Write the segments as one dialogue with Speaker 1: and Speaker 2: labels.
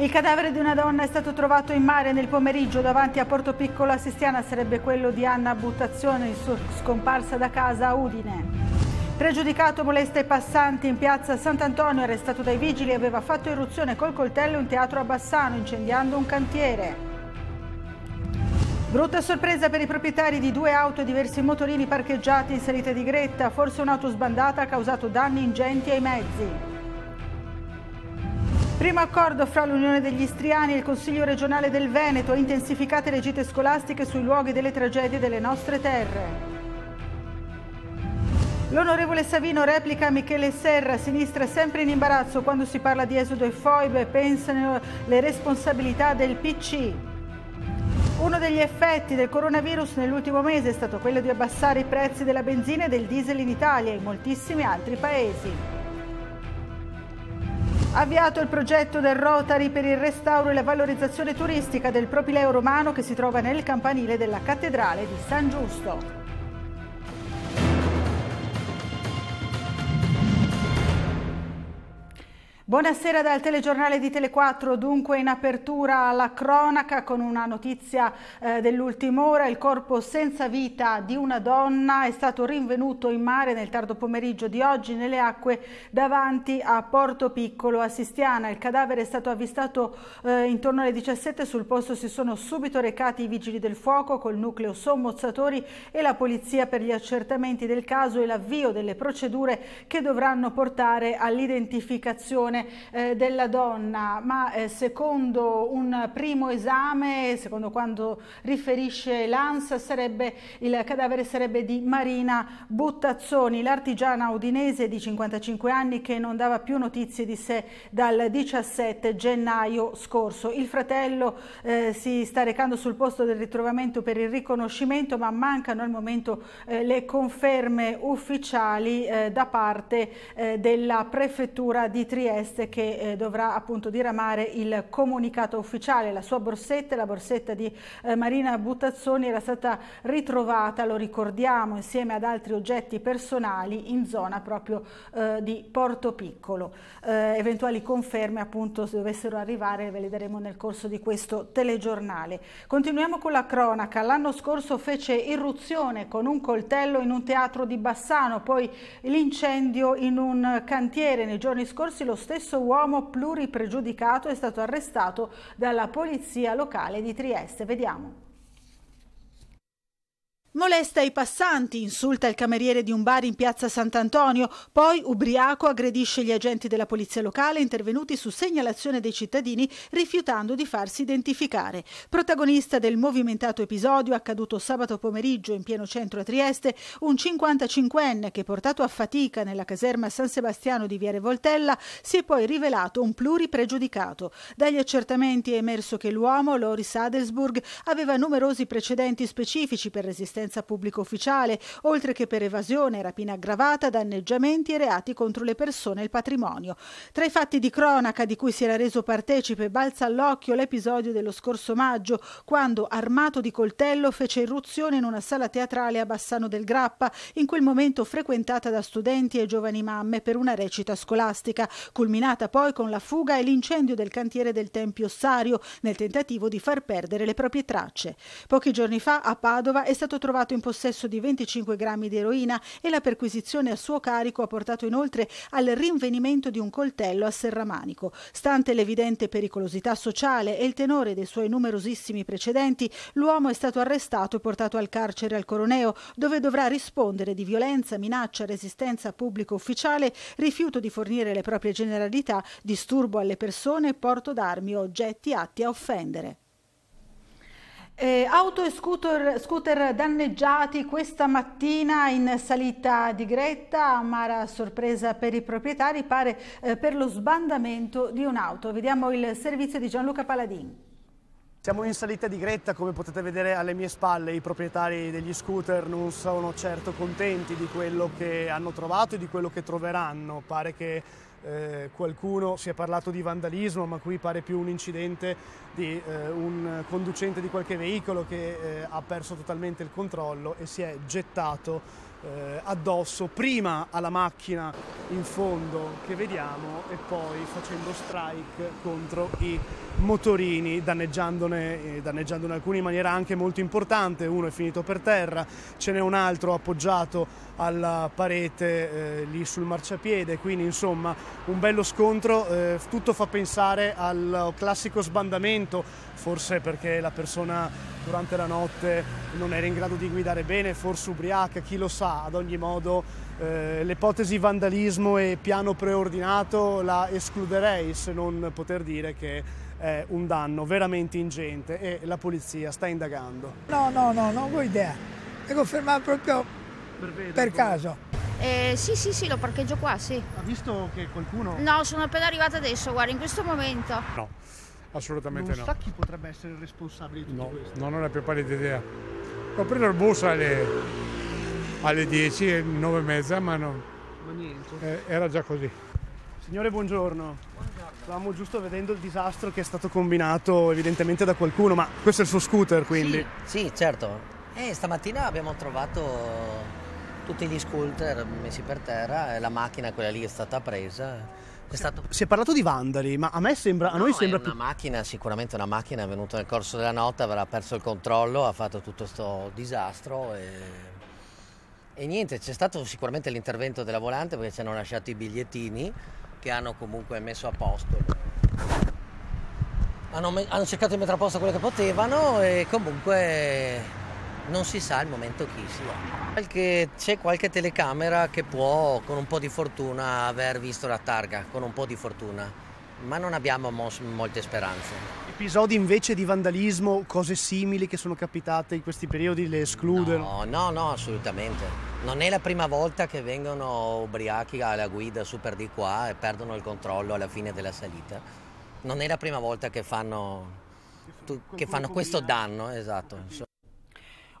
Speaker 1: Il cadavere di una donna è stato trovato in mare nel pomeriggio davanti a Porto Piccolo a Sistiana, sarebbe quello di Anna Buttazione, scomparsa da casa a Udine. Pregiudicato molesta i passanti in piazza Sant'Antonio, arrestato dai vigili, aveva fatto irruzione col coltello in teatro a Bassano, incendiando un cantiere. Brutta sorpresa per i proprietari di due auto e diversi motorini parcheggiati in salita di Gretta. Forse un'auto sbandata ha causato danni ingenti ai mezzi. Primo accordo fra l'Unione degli Istriani e il Consiglio regionale del Veneto, intensificate le gite scolastiche sui luoghi delle tragedie delle nostre terre. L'onorevole Savino replica a Michele Serra, sinistra sempre in imbarazzo quando si parla di esodo e foibe, pensano le responsabilità del PC. Uno degli effetti del coronavirus nell'ultimo mese è stato quello di abbassare i prezzi della benzina e del diesel in Italia e in moltissimi altri paesi. Avviato il progetto del Rotary per il restauro e la valorizzazione turistica del propileo romano che si trova nel campanile della cattedrale di San Giusto. Buonasera dal telegiornale di Tele4, dunque in apertura alla cronaca con una notizia eh, dell'ultima ora, il corpo senza vita di una donna è stato rinvenuto in mare nel tardo pomeriggio di oggi nelle acque davanti a Porto Piccolo a Sistiana, il cadavere è stato avvistato eh, intorno alle 17, sul posto si sono subito recati i vigili del fuoco col nucleo sommozzatori e la polizia per gli accertamenti del caso e l'avvio delle procedure che dovranno portare all'identificazione condizione eh, della donna, ma eh, secondo un primo esame, secondo quanto riferisce l'ANSA, il cadavere sarebbe di Marina Buttazzoni, l'artigiana udinese di 55 anni che non dava più notizie di sé dal 17 gennaio scorso. Il fratello eh, si sta recando sul posto del ritrovamento per il riconoscimento, ma mancano al momento eh, le conferme ufficiali eh, da parte eh, della prefettura di Trieste Guest che eh, dovrà appunto diramare il comunicato ufficiale. La sua borsetta, la borsetta di eh, Marina Buttazzoni era stata ritrovata, lo ricordiamo, insieme ad altri oggetti personali in zona proprio eh, di Porto Piccolo. Eh, eventuali conferme appunto se dovessero arrivare ve le daremo nel corso di questo telegiornale. Continuiamo con la cronaca. L'anno scorso fece irruzione con un coltello in un teatro di Bassano, poi l'incendio in un cantiere nei giorni scorsi lo stesso stesso uomo pluripregiudicato è stato arrestato dalla polizia locale di Trieste. Vediamo. Molesta i passanti, insulta il cameriere di un bar in piazza Sant'Antonio, poi ubriaco aggredisce gli agenti della polizia locale intervenuti su segnalazione dei cittadini rifiutando di farsi identificare. Protagonista del movimentato episodio accaduto sabato pomeriggio in pieno centro a Trieste, un 55enne che portato a fatica nella caserma San Sebastiano di Viere Voltella si è poi rivelato un pluripregiudicato. Dagli accertamenti è emerso che l'uomo, Loris Adelsburg, aveva numerosi precedenti specifici per resistenza assistenza pubblica ufficiale, oltre che per evasione, rapina aggravata, danneggiamenti e reati contro le persone e il patrimonio. Tra i fatti di cronaca di cui si era reso partecipe balza all'occhio l'episodio dello scorso maggio, quando armato di coltello fece irruzione in una sala teatrale a Bassano del Grappa, in quel momento frequentata da studenti e giovani mamme per una recita scolastica, culminata poi con la fuga e l'incendio del cantiere del Tempio Sario nel tentativo di far perdere le proprie tracce. Pochi giorni fa a Padova è stato trovato trovato in possesso di 25 grammi di eroina e la perquisizione a suo carico ha portato inoltre al rinvenimento di un coltello a Serramanico. Stante l'evidente pericolosità sociale e il tenore dei suoi numerosissimi precedenti, l'uomo è stato arrestato e portato al carcere al Coroneo, dove dovrà rispondere di violenza, minaccia, resistenza pubblico ufficiale, rifiuto di fornire le proprie generalità, disturbo alle persone, porto d'armi o oggetti atti a offendere. Eh, auto e scooter, scooter, danneggiati questa mattina in salita di Gretta, amara sorpresa per i proprietari, pare eh, per lo sbandamento di un'auto. Vediamo il servizio di Gianluca Paladin.
Speaker 2: Siamo in salita di Gretta, come potete vedere alle mie spalle i proprietari degli scooter non sono certo contenti di quello che hanno trovato e di quello che troveranno. Pare che eh, qualcuno si è parlato di vandalismo, ma qui pare più un incidente di eh, un conducente di qualche veicolo che eh, ha perso totalmente il controllo e si è gettato eh, addosso prima alla macchina in fondo che vediamo e poi facendo strike contro i motorini danneggiandone, eh, danneggiandone alcuni in maniera anche molto importante uno è finito per terra ce n'è un altro appoggiato alla parete eh, lì sul marciapiede quindi insomma un bello scontro, eh, tutto fa pensare al classico sbandamento, forse perché la persona durante la notte non era in grado di guidare bene, forse ubriaca, chi lo sa, ad ogni modo eh, l'ipotesi vandalismo e piano preordinato la escluderei se non poter dire che è un danno veramente ingente e la polizia sta indagando.
Speaker 3: No, no, no, non ho idea,
Speaker 2: è confermato proprio per, per caso. Eh, sì, sì, sì, lo parcheggio qua, sì. Ha visto che qualcuno... No, sono appena arrivata adesso, guarda, in questo momento. No, assolutamente non no. sa chi potrebbe essere il responsabile di tutto no, questo? No, non ho la più pallida idea. Ho preso
Speaker 4: il bus alle, alle 10, e 9 e mezza, ma non...
Speaker 2: Ma niente. Eh, era già così. Signore, buongiorno. buongiorno. Stavamo giusto vedendo il disastro che è stato combinato evidentemente da qualcuno, ma questo è il suo scooter, quindi... Sì, sì certo.
Speaker 5: Eh, stamattina abbiamo trovato tutti gli scooter messi per terra e la macchina quella lì è stata presa. È stato... Si è parlato di vandali, ma a me sembra. A no, noi sembra. Una più... macchina, sicuramente una macchina è venuta nel corso della notte, avrà perso il controllo, ha fatto tutto questo disastro. E... e niente, c'è stato sicuramente l'intervento della volante perché ci hanno lasciato i bigliettini che hanno comunque messo a posto. Hanno, hanno, cercato di mettere a posto quello che potevano e comunque non si sa al momento chi sia. Qualche, c'è qualche telecamera che può con un po' di fortuna aver visto la targa, con un po' di fortuna, ma non abbiamo mos- molte speranze.
Speaker 2: Episodi invece di vandalismo, cose simili che sono capitate in questi periodi le
Speaker 5: escludono? No, no, no, assolutamente. Non è la prima volta che vengono ubriachi alla guida super di qua e perdono il controllo alla fine della salita. Non è la prima volta che fanno, che fanno questo danno, esatto.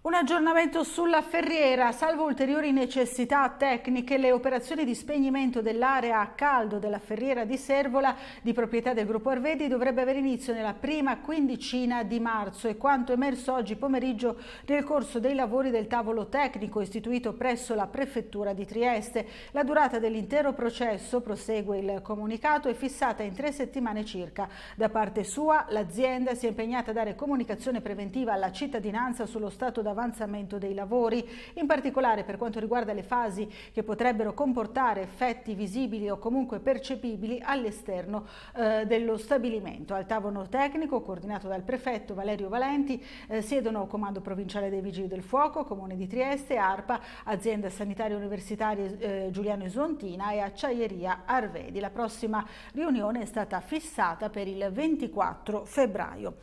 Speaker 1: Un aggiornamento sulla ferriera, salvo ulteriori necessità tecniche, le operazioni di spegnimento dell'area a caldo della ferriera di Servola di proprietà del gruppo Arvedi dovrebbe avere inizio nella prima quindicina di marzo e quanto emerso oggi pomeriggio nel corso dei lavori del tavolo tecnico istituito presso la prefettura di Trieste. La durata dell'intero processo, prosegue il comunicato, è fissata in tre settimane circa. Da parte sua l'azienda si è impegnata a dare comunicazione preventiva alla cittadinanza sullo stato da avanzamento dei lavori, in particolare per quanto riguarda le fasi che potrebbero comportare effetti visibili o comunque percepibili all'esterno eh, dello stabilimento. Al tavolo tecnico, coordinato dal prefetto Valerio Valenti, eh, siedono Comando Provinciale dei Vigili del Fuoco, Comune di Trieste, ARPA, Azienda Sanitaria Universitaria eh, Giuliano Esontina e Acciaieria Arvedi. La prossima riunione è stata fissata per il 24 febbraio.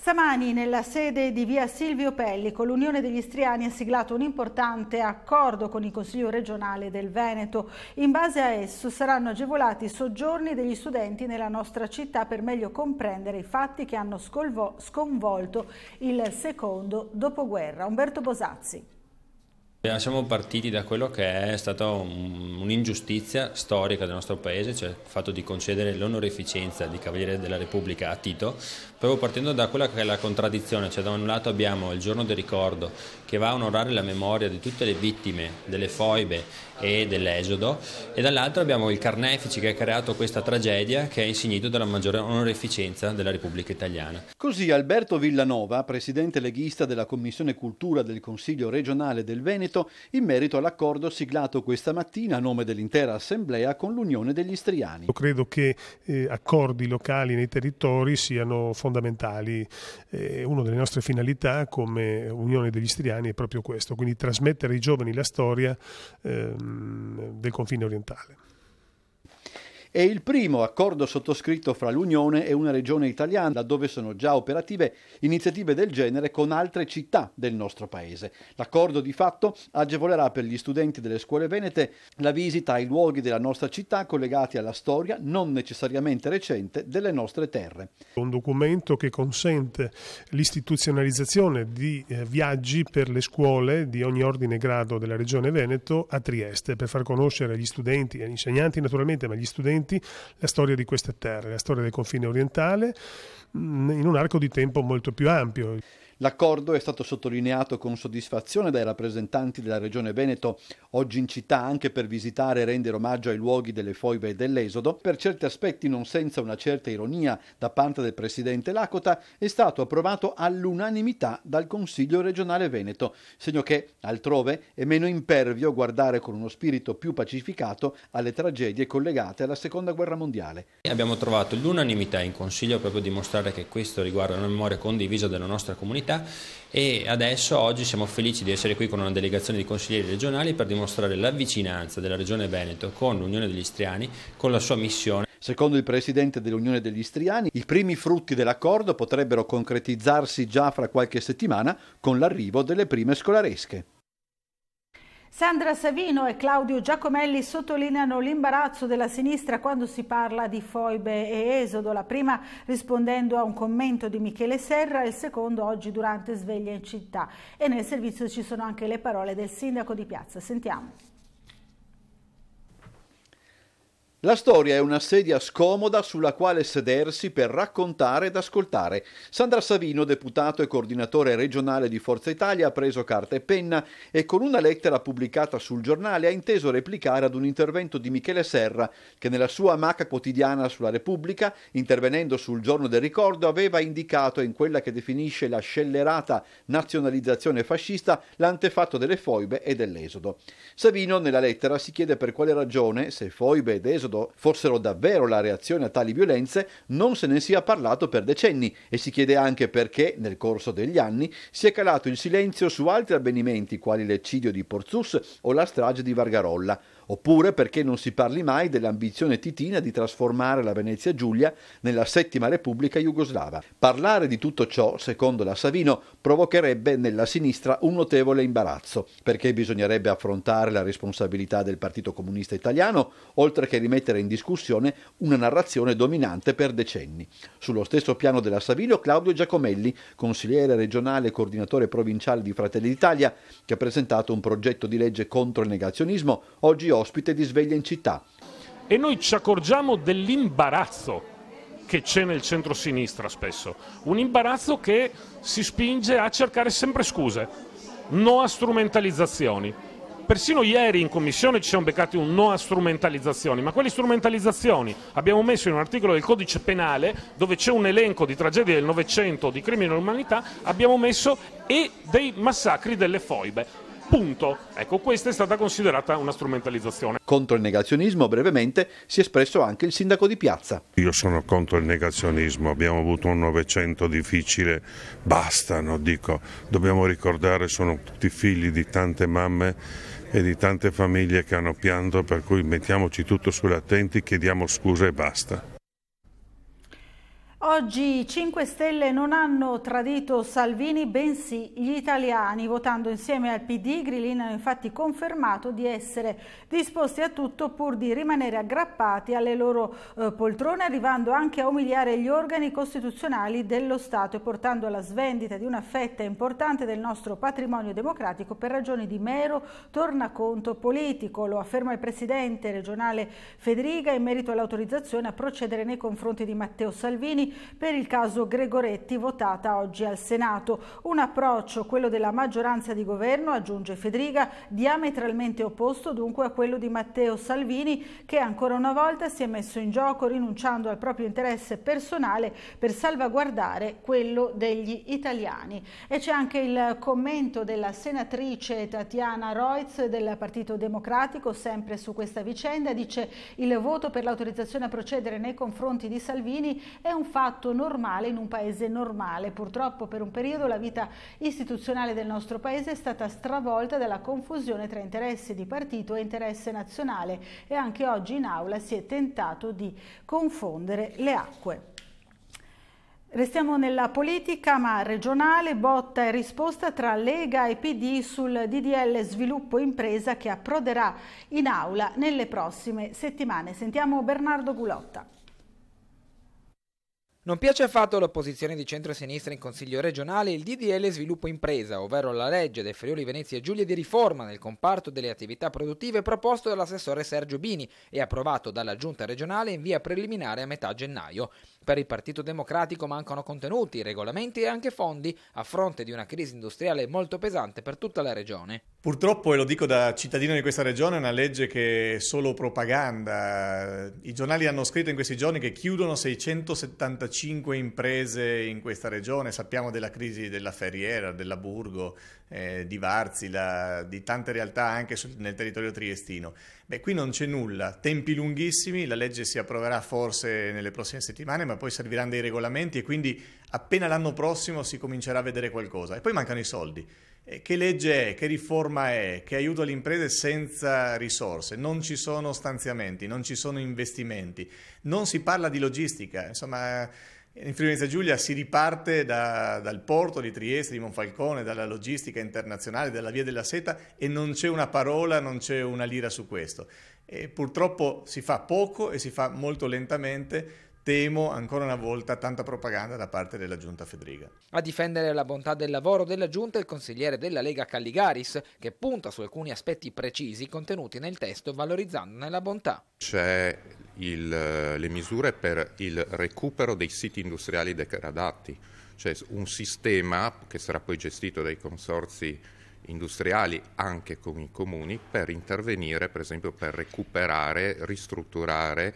Speaker 1: Stamani nella sede di via Silvio Pellico l'Unione degli Istriani ha siglato un importante accordo con il Consiglio regionale del Veneto. In base a esso saranno agevolati i soggiorni degli studenti nella nostra città per meglio comprendere i fatti che hanno sconvolto il secondo dopoguerra. Umberto Bosazzi.
Speaker 6: Eh, siamo partiti da quello che è stata un'ingiustizia storica del nostro paese, cioè il fatto di concedere l'onorificenza di Cavaliere della Repubblica a Tito, proprio partendo da quella che è la contraddizione, cioè da un lato abbiamo il giorno del ricordo che va a onorare la memoria di tutte le vittime delle foibe e dell'esodo e dall'altro abbiamo il Carnefici che ha creato questa tragedia che è insignito della maggiore onorificenza della Repubblica Italiana.
Speaker 7: Così Alberto Villanova, presidente leghista della Commissione Cultura del Consiglio regionale del Veneto, Veneto in merito all'accordo siglato questa mattina a nome dell'intera Assemblea con l'Unione degli Istriani.
Speaker 4: Io credo che eh, accordi locali nei territori siano fondamentali. Eh, una delle nostre finalità come Unione degli Istriani è proprio questo, quindi trasmettere ai giovani la storia ehm, del confine orientale.
Speaker 7: È il primo accordo sottoscritto fra l'Unione e una regione italiana, dove sono già operative iniziative del genere con altre città del nostro paese. L'accordo di fatto agevolerà per gli studenti delle scuole venete la visita ai luoghi della nostra città collegati alla storia non necessariamente recente delle nostre terre.
Speaker 4: Un documento che consente l'istituzionalizzazione di eh, viaggi per le scuole di ogni ordine e grado della regione Veneto a Trieste per far conoscere agli studenti e agli insegnanti naturalmente, ma gli studenti precedenti la storia di queste terre, la storia del confine orientale mm, in un arco di tempo molto più ampio.
Speaker 7: L'accordo è stato sottolineato con soddisfazione dai rappresentanti della Regione Veneto, oggi in città anche per visitare e rendere omaggio ai luoghi delle foive e dell'esodo. Per certi aspetti, non senza una certa ironia da parte del presidente Lacota, è stato approvato all'unanimità dal Consiglio regionale Veneto, segno che altrove è meno impervio guardare con uno spirito più pacificato alle tragedie collegate alla Seconda Guerra Mondiale.
Speaker 6: Abbiamo trovato l'unanimità in Consiglio proprio a dimostrare che questo riguarda una memoria condivisa della nostra comunità vita e adesso oggi siamo felici di essere qui con una delegazione di consiglieri regionali per dimostrare la vicinanza della Regione Veneto con l'Unione
Speaker 7: degli Istriani, con la sua missione. Secondo il presidente dell'Unione degli Istriani, i primi frutti dell'accordo potrebbero concretizzarsi già fra qualche settimana con l'arrivo delle prime scolaresche.
Speaker 1: Sandra Savino e Claudio Giacomelli sottolineano l'imbarazzo della sinistra quando si parla di foibe e esodo, la prima rispondendo a un commento di Michele Serra e il secondo oggi durante sveglia in città. E nel servizio ci sono anche le parole del sindaco di Piazza. Sentiamo.
Speaker 7: La storia è una sedia scomoda sulla quale sedersi per raccontare ed ascoltare. Sandra Savino, deputato e coordinatore regionale di Forza Italia, ha preso carta e penna e con una lettera pubblicata sul giornale ha inteso replicare ad un intervento di Michele Serra che nella sua amaca quotidiana sulla Repubblica, intervenendo sul giorno del ricordo, aveva indicato in quella che definisce la scellerata nazionalizzazione fascista l'antefatto delle foibe e dell'esodo. Savino nella lettera si chiede per quale ragione, se foibe ed esodo esodo fossero davvero la reazione a tali violenze, non se ne sia parlato per decenni e si chiede anche perché, nel corso degli anni, si è calato il silenzio su altri avvenimenti quali l'eccidio di Porzus o la strage di Vargarolla oppure perché non si parli mai dell'ambizione titina di trasformare la Venezia Giulia nella settima repubblica jugoslava. Parlare di tutto ciò, secondo la Savino, provocherebbe nella sinistra un notevole imbarazzo, perché bisognerebbe affrontare la responsabilità del Partito Comunista Italiano, oltre che rimettere in discussione una narrazione dominante per decenni. Sullo stesso piano della Savino, Claudio Giacomelli, consigliere regionale e coordinatore provinciale di Fratelli d'Italia, che ha presentato un progetto di legge contro il negazionismo, oggi ospite di sveglia in città. E noi ci accorgiamo dell'imbarazzo che c'è nel centro-sinistra
Speaker 6: spesso, un imbarazzo che si spinge a cercare sempre scuse, no a strumentalizzazioni. Persino ieri in commissione ci siamo beccati un no a strumentalizzazioni, ma quelle strumentalizzazioni abbiamo messo in un articolo del codice penale dove c'è un elenco di tragedie del Novecento, di crimini dell'umanità, abbiamo messo e dei massacri delle foibe
Speaker 7: Punto. Ecco, questa è stata considerata una strumentalizzazione. Contro il negazionismo, brevemente, si è espresso anche il sindaco di Piazza.
Speaker 5: Io sono contro il negazionismo, abbiamo avuto un Novecento difficile, bastano, dico. Dobbiamo ricordare, sono tutti figli di tante mamme e di tante famiglie che hanno pianto, per cui mettiamoci tutto sulle attenti, chiediamo scusa e basta.
Speaker 1: Oggi 5 Stelle non hanno tradito Salvini, bensì gli italiani. Votando insieme al PD, Grilin hanno infatti confermato di essere disposti a tutto pur di rimanere aggrappati alle loro eh, poltrone, arrivando anche a umiliare gli organi costituzionali dello Stato e portando alla svendita di una fetta importante del nostro patrimonio democratico per ragioni di mero tornaconto politico. Lo afferma il presidente regionale Federica in merito all'autorizzazione a procedere nei confronti di Matteo Salvini per il caso Gregoretti votata oggi al Senato. Un approccio, quello della maggioranza di governo, aggiunge Federica, diametralmente opposto dunque a quello di Matteo Salvini che ancora una volta si è messo in gioco rinunciando al proprio interesse personale per salvaguardare quello degli italiani. E c'è anche il commento della senatrice Tatiana Reutz del Partito Democratico sempre su questa vicenda, dice il voto per l'autorizzazione a procedere nei confronti di Salvini è un fatto fatto normale in un paese normale. Purtroppo per un periodo la vita istituzionale del nostro paese è stata stravolta dalla confusione tra interesse di partito e interesse nazionale e anche oggi in aula si è tentato di confondere le acque. Restiamo nella politica, ma regionale, botta e risposta tra Lega e PD sul DDL Sviluppo Impresa che approderà in aula nelle prossime settimane. Sentiamo Bernardo Gulotta.
Speaker 3: Non piace affatto all'opposizione di centro-sinistra in Consiglio regionale il DDL Sviluppo Impresa, ovvero la legge del Friuli Venezia Giulia di riforma nel comparto delle attività produttive proposto dall'assessore Sergio Bini e approvato dalla Giunta regionale in via preliminare a metà gennaio. Per il Partito Democratico mancano contenuti, regolamenti e anche fondi a fronte di una crisi industriale molto pesante per tutta la
Speaker 4: regione. Purtroppo, e lo dico da cittadino di questa regione, è una legge che è solo propaganda. I giornali hanno scritto in questi giorni che chiudono 675 cinque imprese in questa regione, sappiamo della crisi della Ferriera, della Burgo, eh, di Varzila, di tante realtà anche sul, nel territorio triestino. Beh, qui non c'è nulla, tempi lunghissimi, la legge si approverà forse nelle prossime settimane, ma poi serviranno dei regolamenti e quindi appena l'anno prossimo si comincerà a vedere qualcosa. E poi mancano i soldi. Eh, che legge è, che riforma è, che aiuto alle imprese senza risorse, non ci sono stanziamenti, non ci sono investimenti, non si parla di logistica, insomma in Friulenza Giulia si riparte da, dal porto di Trieste, di Monfalcone, dalla logistica internazionale, dalla via della seta e non c'è una parola, non c'è una lira su questo. E purtroppo si fa poco e si fa molto lentamente temo ancora una volta tanta propaganda da parte della giunta Federica.
Speaker 3: A difendere la bontà del lavoro della giunta è il consigliere della Lega Calligaris che punta su alcuni aspetti precisi contenuti nel testo valorizzandone la bontà.
Speaker 6: C'è il, eh, le misure per il recupero dei siti industriali degradati, cioè un sistema che sarà poi gestito dai consorzi industriali anche con i comuni per intervenire per esempio per recuperare, ristrutturare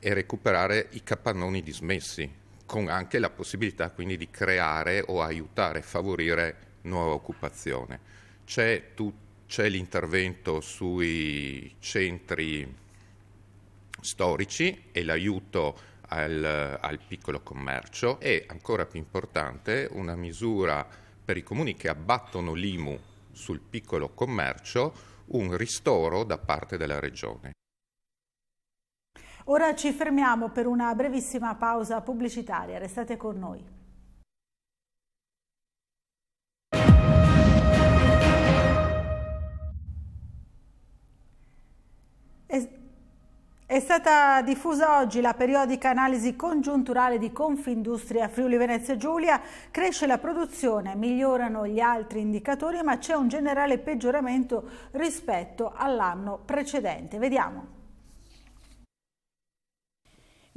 Speaker 6: e recuperare i capannoni dismessi, con anche la possibilità quindi di creare o aiutare, favorire nuova occupazione. C'è, tu, c'è l'intervento sui centri storici e l'aiuto al, al, piccolo commercio e, ancora più importante, una misura per i comuni che abbattono l'IMU sul piccolo commercio, un ristoro da parte della Regione.
Speaker 1: Ora ci fermiamo per una brevissima pausa pubblicitaria. Restate con noi. È stata diffusa oggi la periodica analisi congiunturale di Confindustria Friuli Venezia Giulia. Cresce la produzione, migliorano gli altri indicatori, ma c'è un generale peggioramento rispetto all'anno precedente. Vediamo.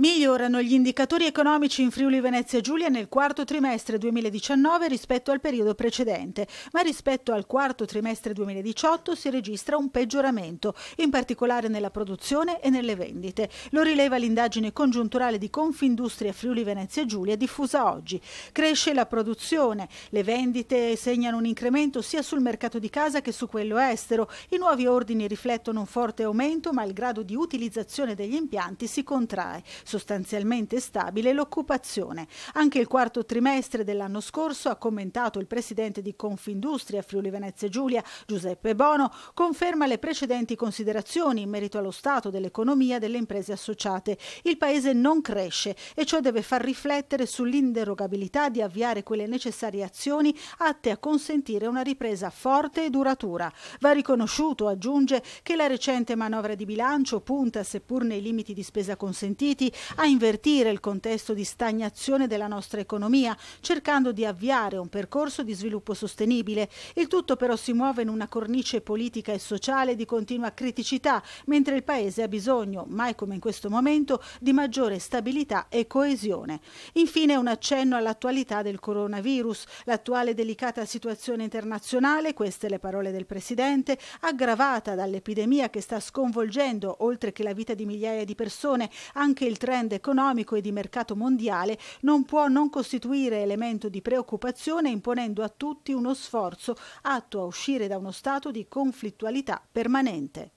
Speaker 1: Migliorano gli indicatori economici in Friuli Venezia Giulia nel quarto trimestre 2019 rispetto al periodo precedente, ma rispetto al quarto trimestre 2018 si registra un peggioramento, in particolare nella produzione e nelle vendite. Lo rileva l'indagine congiunturale di Confindustria Friuli Venezia Giulia diffusa oggi. Cresce la produzione, le vendite segnano un incremento sia sul mercato di casa che su quello estero, i nuovi ordini riflettono un forte aumento ma il grado di utilizzazione degli impianti si contrae sostanzialmente stabile l'occupazione. Anche il quarto trimestre dell'anno scorso, ha commentato il presidente di Confindustria Friuli Venezia Giulia, Giuseppe Bono, conferma le precedenti considerazioni in merito allo stato dell'economia delle imprese associate. Il paese non cresce e ciò deve far riflettere sull'inderogabilità di avviare quelle necessarie azioni atte a consentire una ripresa forte e duratura. Va riconosciuto, aggiunge, che la recente manovra di bilancio punta, seppur nei limiti di spesa consentiti, a invertire il contesto di stagnazione della nostra economia, cercando di avviare un percorso di sviluppo sostenibile. Il tutto però si muove in una cornice politica e sociale di continua criticità, mentre il Paese ha bisogno, mai come in questo momento, di maggiore stabilità e coesione. Infine un accenno all'attualità del coronavirus, l'attuale delicata situazione internazionale, queste le parole del Presidente, aggravata dall'epidemia che sta sconvolgendo, oltre che la vita di migliaia di persone, anche il trend economico e di mercato mondiale non può non costituire elemento di preoccupazione imponendo a tutti uno sforzo atto a uscire da uno stato di conflittualità permanente.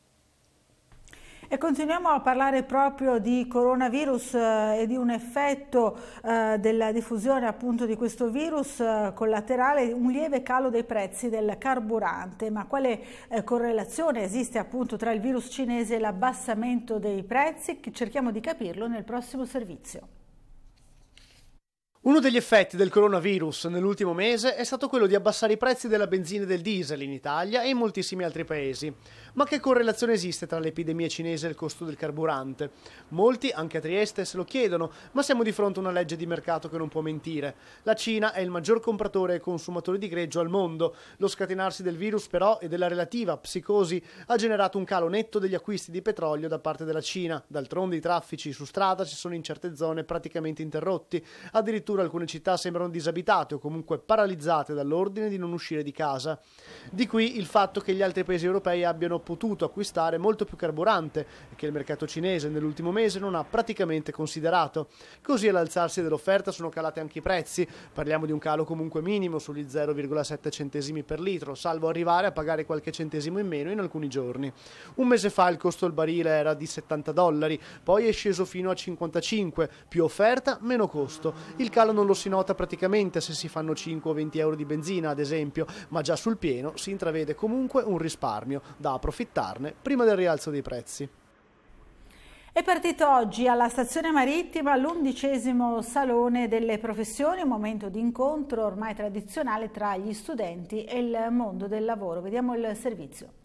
Speaker 1: E continuiamo a parlare proprio di coronavirus eh, e di un effetto eh, della diffusione appunto di questo virus eh, collaterale, un lieve calo dei prezzi del carburante. Ma quale correlazione esiste appunto tra il virus cinese e l'abbassamento dei prezzi? Cerchiamo di capirlo nel prossimo servizio.
Speaker 2: Uno degli effetti del coronavirus nell'ultimo mese è stato quello di abbassare i prezzi della benzina e del diesel in Italia e in moltissimi altri paesi. Ma che correlazione esiste tra l'epidemia cinese e il costo del carburante? Molti, anche a Trieste, se lo chiedono, ma siamo di fronte a una legge di mercato che non può mentire. La Cina è il maggior compratore e consumatore di greggio al mondo. Lo scatenarsi del virus, però, e della relativa psicosi ha generato un calo netto degli acquisti di petrolio da parte della Cina. D'altronde i traffici su strada si sono in certe zone praticamente interrotti. Addirittura alcune città sembrano disabitate o comunque paralizzate dall'ordine di non uscire di casa. Di qui il fatto che gli altri paesi europei abbiano potuto acquistare molto più carburante che il mercato cinese nell'ultimo mese non ha praticamente considerato. Così all'alzarsi dell'offerta sono calati anche i prezzi, parliamo di un calo comunque minimo sugli 0,7 centesimi per litro, salvo arrivare a pagare qualche centesimo in meno in alcuni giorni. Un mese fa il costo del barile era di 70 dollari, poi è sceso fino a 55, più offerta meno costo. Il calo non lo si nota praticamente se si fanno 5 o 20 euro di benzina ad esempio, ma già sul pieno si intravede comunque un risparmio da approfondire approfittarne prima del rialzo dei prezzi.
Speaker 1: È partito oggi alla stazione marittima l'undicesimo Salone delle Professioni, un momento di incontro ormai tradizionale tra gli studenti e il mondo del lavoro. Vediamo il servizio.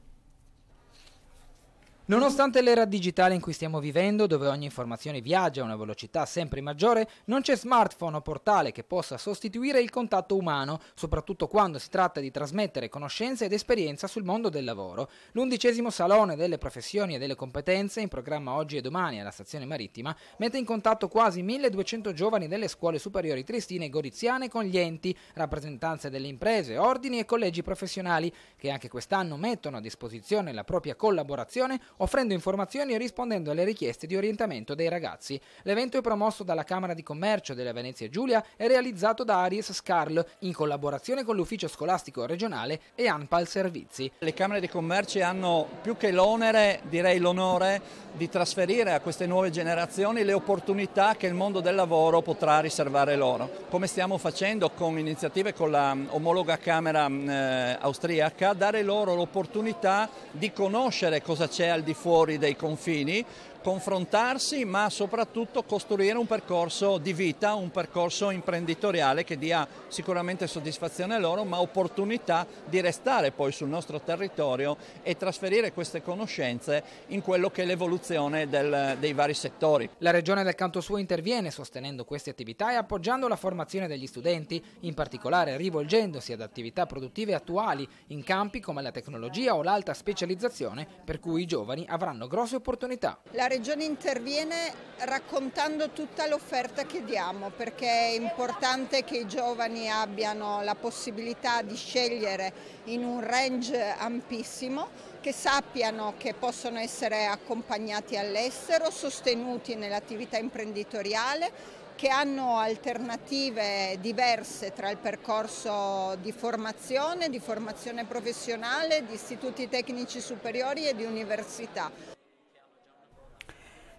Speaker 3: Nonostante l'era digitale in cui stiamo vivendo, dove ogni informazione viaggia a una velocità sempre maggiore, non c'è smartphone o portale che possa sostituire il contatto umano, soprattutto quando si tratta di trasmettere conoscenze ed esperienza sul mondo del lavoro. L'undicesimo Salone delle professioni e delle competenze, in programma oggi e domani alla stazione marittima, mette in contatto quasi 1200 giovani delle scuole superiori tristine e goriziane con gli enti, rappresentanze delle imprese, ordini e collegi professionali, che anche quest'anno mettono a disposizione la propria collaborazione offrendo informazioni e rispondendo alle richieste di orientamento dei ragazzi. L'evento è promosso dalla Camera di Commercio della Venezia Giulia e realizzato da Aries Scarl in collaborazione con l'Ufficio Scolastico Regionale e ANPAL Servizi.
Speaker 7: Le Camere di Commercio hanno più che l'onere, direi l'onore, di trasferire a queste nuove generazioni le opportunità che il mondo del lavoro potrà riservare loro. Come stiamo facendo con iniziative con la omologa Camera eh, austriaca, dare loro l'opportunità di conoscere cosa c'è al di di fuori dei confini, confrontarsi ma soprattutto costruire un percorso di vita, un percorso imprenditoriale che dia sicuramente soddisfazione a loro ma opportunità di restare poi sul nostro territorio e trasferire queste conoscenze in quello che è l'evoluzione dei
Speaker 3: vari settori. La Regione del canto suo interviene sostenendo queste attività e appoggiando la formazione degli studenti, in particolare rivolgendosi ad attività produttive attuali in campi come la tecnologia o l'alta specializzazione per cui i giovani avranno grosse opportunità.
Speaker 1: La Regione interviene raccontando tutta l'offerta che diamo perché è importante che i giovani abbiano la possibilità di scegliere in un range ampissimo, che sappiano che possono essere accompagnati all'estero, sostenuti nell'attività imprenditoriale, che hanno alternative diverse tra il percorso di formazione, di formazione professionale, di istituti tecnici superiori e di università.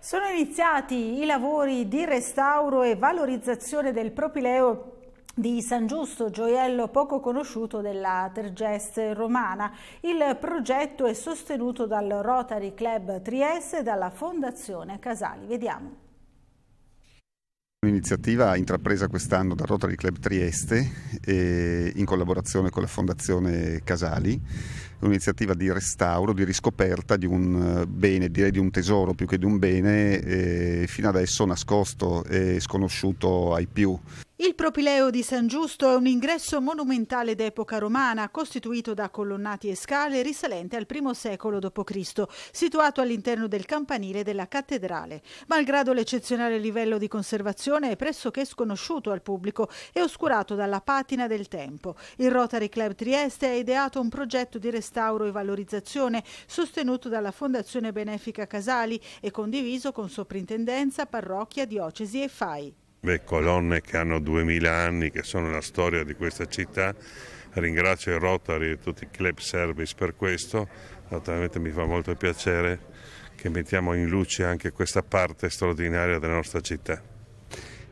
Speaker 1: Sono iniziati i lavori di restauro e valorizzazione del propileo di San Giusto, gioiello poco conosciuto della Tergest romana. Il progetto è sostenuto dal Rotary Club Trieste e dalla Fondazione Casali. Vediamo.
Speaker 6: Un'iniziativa intrapresa quest'anno da Rotary Club Trieste eh, in collaborazione con la Fondazione Casali, un'iniziativa di restauro, di riscoperta di un eh, bene, direi di un tesoro più che di un bene, eh, fino adesso nascosto e sconosciuto ai più.
Speaker 1: Il propileo di San Giusto è un ingresso monumentale d'epoca romana, costituito da colonnati e scale risalente al I secolo d.C., situato all'interno del campanile della cattedrale. Malgrado l'eccezionale livello di conservazione, è pressoché sconosciuto al pubblico e oscurato dalla patina del tempo. Il Rotary Club Trieste ha ideato un progetto di restauro e valorizzazione sostenuto dalla Fondazione Benefica Casali e condiviso con soprintendenza, parrocchia, diocesi e FAI
Speaker 5: le colonne che hanno 2000 anni, che sono la storia di questa città. Ringrazio il Rotary e tutti i club service per questo, naturalmente mi fa molto piacere che mettiamo in luce anche questa parte straordinaria della nostra città.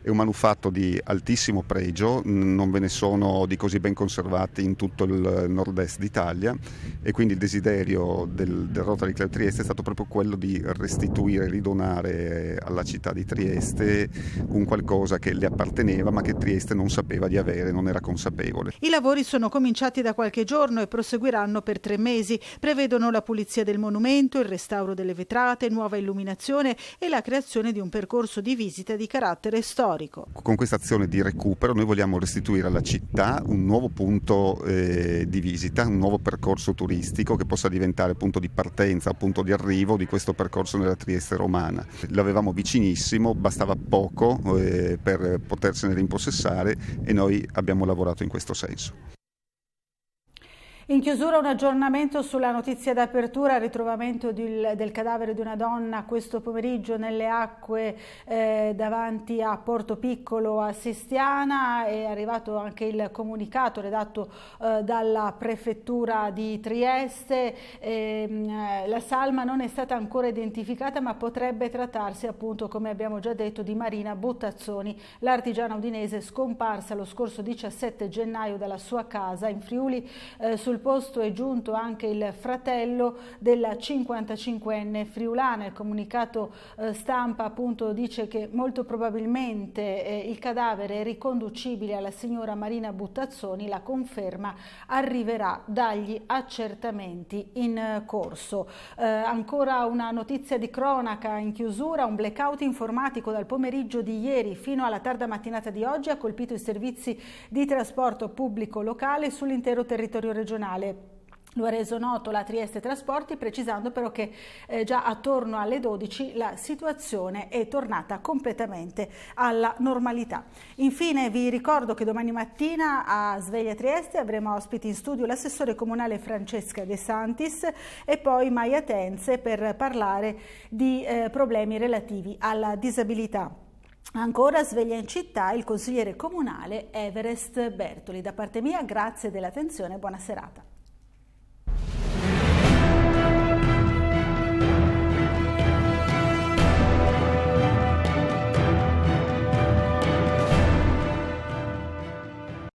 Speaker 6: È un manufatto di altissimo pregio, non ve ne sono di così ben conservati in tutto il nord-est d'Italia e quindi il desiderio del, del Rotary Club Trieste è stato proprio quello di restituire, ridonare alla città di Trieste un qualcosa che le apparteneva ma che Trieste non sapeva di avere, non era consapevole.
Speaker 1: I lavori sono cominciati da qualche giorno e proseguiranno per tre mesi. Prevedono la pulizia del monumento, il restauro delle vetrate, nuova illuminazione e la creazione di un percorso di visita di carattere storico storico.
Speaker 6: Con questa azione di recupero noi vogliamo restituire alla città un nuovo punto eh, di visita, un nuovo percorso turistico che possa diventare punto di partenza, punto di arrivo di questo percorso nella Trieste romana. L'avevamo vicinissimo, bastava poco eh, per potersene rimpossessare e noi abbiamo lavorato in questo senso.
Speaker 1: In chiusura un aggiornamento sulla notizia d'apertura, ritrovamento del, del cadavere di una donna questo pomeriggio nelle acque eh, davanti a Porto Piccolo a Sistiana, è arrivato anche il comunicato redatto eh, dalla prefettura di Trieste, ehm, eh, la salma non è stata ancora identificata ma potrebbe trattarsi appunto come abbiamo già detto di Marina Bottazzoni, l'artigiana udinese scomparsa lo scorso 17 gennaio dalla sua casa in Friuli eh, sul posto è giunto anche il fratello della 55enne friulana. Il comunicato eh, stampa appunto dice che molto probabilmente eh, il cadavere è riconducibile alla signora Marina Buttazzoni, la conferma arriverà dagli accertamenti in eh, corso. Eh, ancora una notizia di cronaca in chiusura, un blackout informatico dal pomeriggio di ieri fino alla tarda mattinata di oggi ha colpito i servizi di trasporto pubblico locale sull'intero territorio regionale. Comunale lo ha reso noto la Trieste Trasporti precisando però che eh, già attorno alle 12 la situazione è tornata completamente alla normalità. Infine vi ricordo che domani mattina a Sveglia Trieste avremo ospiti in studio l'assessore comunale Francesca De Santis e poi Maia Tenze per parlare di eh, problemi relativi alla disabilità. Ancora sveglia in città il consigliere comunale Everest Bertoli. Da parte mia grazie dell'attenzione e buona serata.